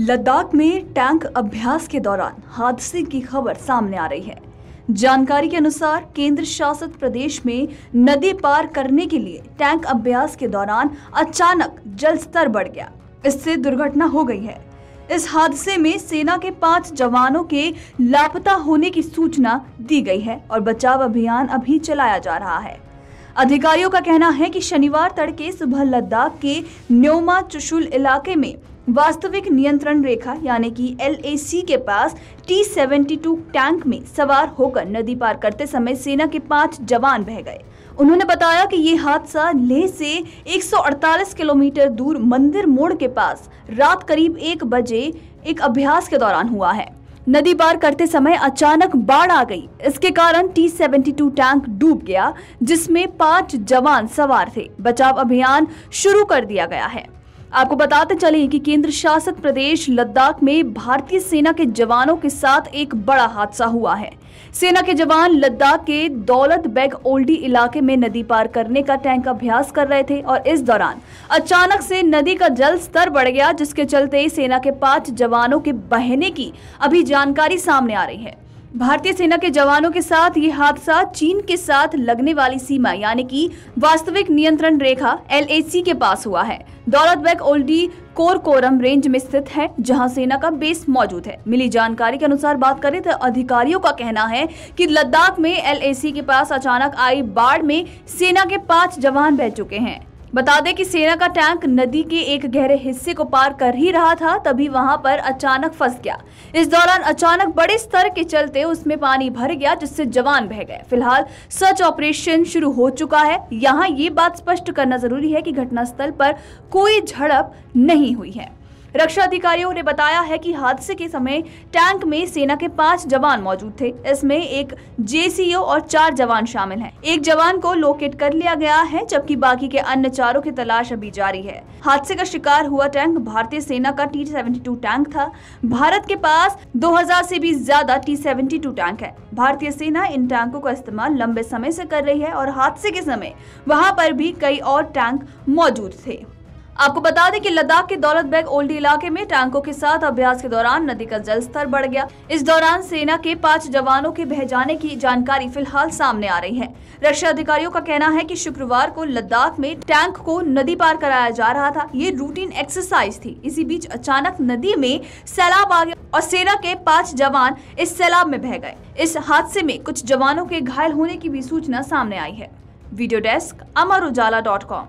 लद्दाख में टैंक अभ्यास के दौरान हादसे की खबर सामने आ रही है जानकारी के अनुसार केंद्र शासित प्रदेश में नदी पार करने के लिए टैंक अभ्यास के दौरान अचानक जल स्तर बढ़ गया इससे दुर्घटना हो गई है इस हादसे में सेना के पांच जवानों के लापता होने की सूचना दी गई है और बचाव अभियान अभी चलाया जा रहा है अधिकारियों का कहना है कि शनिवार तड़के सुबह लद्दाख के न्योमा चुशुल इलाके में वास्तविक नियंत्रण रेखा यानी कि एल के पास टी सेवेंटी टैंक में सवार होकर नदी पार करते समय सेना के पांच जवान बह गए उन्होंने बताया कि ये हादसा लेह से 148 किलोमीटर दूर मंदिर मोड़ के पास रात करीब एक बजे एक अभ्यास के दौरान हुआ है नदी पार करते समय अचानक बाढ़ आ गई इसके कारण टी सेवेंटी टैंक डूब गया जिसमें पांच जवान सवार थे बचाव अभियान शुरू कर दिया गया है आपको बताते चले कि केंद्र शासित प्रदेश लद्दाख में भारतीय सेना के जवानों के साथ एक बड़ा हादसा हुआ है सेना के जवान लद्दाख के दौलत बैग ओल्डी इलाके में नदी पार करने का टैंक अभ्यास कर रहे थे और इस दौरान अचानक से नदी का जल स्तर बढ़ गया जिसके चलते सेना के पांच जवानों के बहने की अभी जानकारी सामने आ रही है भारतीय सेना के जवानों के साथ ये हादसा चीन के साथ लगने वाली सीमा यानी कि वास्तविक नियंत्रण रेखा एल के पास हुआ है दौलत बैग ओल्डी कोर कोरम रेंज में स्थित है जहां सेना का बेस मौजूद है मिली जानकारी के अनुसार बात करें तो अधिकारियों का कहना है कि लद्दाख में एल के पास अचानक आई बाढ़ में सेना के पांच जवान बह चुके हैं बता दें कि सेना का टैंक नदी के एक गहरे हिस्से को पार कर ही रहा था तभी वहां पर अचानक फंस गया इस दौरान अचानक बड़े स्तर के चलते उसमें पानी भर गया जिससे जवान बह गए फिलहाल सर्च ऑपरेशन शुरू हो चुका है यहाँ ये बात स्पष्ट करना जरूरी है कि घटनास्थल पर कोई झड़प नहीं हुई है रक्षा अधिकारियों ने बताया है कि हादसे के समय टैंक में सेना के पांच जवान मौजूद थे इसमें एक जेसीओ और चार जवान शामिल हैं। एक जवान को लोकेट कर लिया गया है जबकि बाकी के अन्य चारों की तलाश अभी जारी है हादसे का शिकार हुआ टैंक भारतीय सेना का टी टैंक था भारत के पास दो से भी ज्यादा टी टैंक है भारतीय सेना इन टैंकों का इस्तेमाल लंबे समय से कर रही है और हादसे के समय वहाँ पर भी कई और टैंक मौजूद थे आपको बता दें कि लद्दाख के दौलत बैग ओल्डी इलाके में टैंकों के साथ अभ्यास के दौरान नदी का जल स्तर बढ़ गया इस दौरान सेना के पांच जवानों के बह जाने की जानकारी फिलहाल सामने आ रही है रक्षा अधिकारियों का कहना है कि शुक्रवार को लद्दाख में टैंक को नदी पार कराया जा रहा था ये रूटीन एक्सरसाइज थी इसी बीच अचानक नदी में सैलाब आ गया और सेना के पांच जवान इस सैलाब में बह गए इस हादसे में कुछ जवानों के घायल होने की भी सूचना सामने आई है video desk Amar Ujala dot com